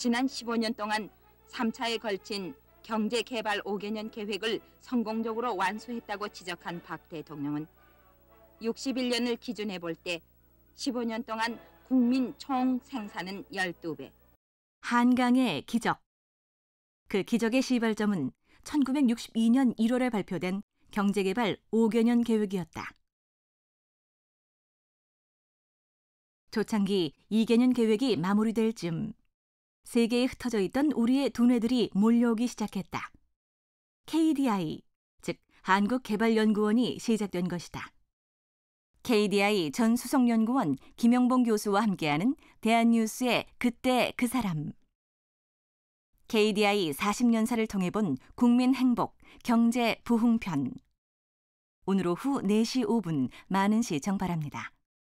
지난 15년 동안 3차에 걸친 경제개발 5개년 계획을 성공적으로 완수했다고 지적한 박 대통령은 61년을 기준해 볼 때 15년 동안 국민 총 생산은 12배. 한강의 기적. 그 기적의 시발점은 1962년 1월에 발표된 경제개발 5개년 계획이었다. 초창기 2개년 계획이 마무리될 즈음 세계에 흩어져 있던 우리의 두뇌들이 몰려오기 시작했다. KDI, 즉 한국개발연구원이 시작된 것이다. KDI 전 수석연구원 김영봉 교수와 함께하는 대한뉴스의 그때 그 사람. KDI 40년사를 통해 본 국민 행복, 경제 부흥편. 오늘 오후 4시 5분 많은 시청 바랍니다.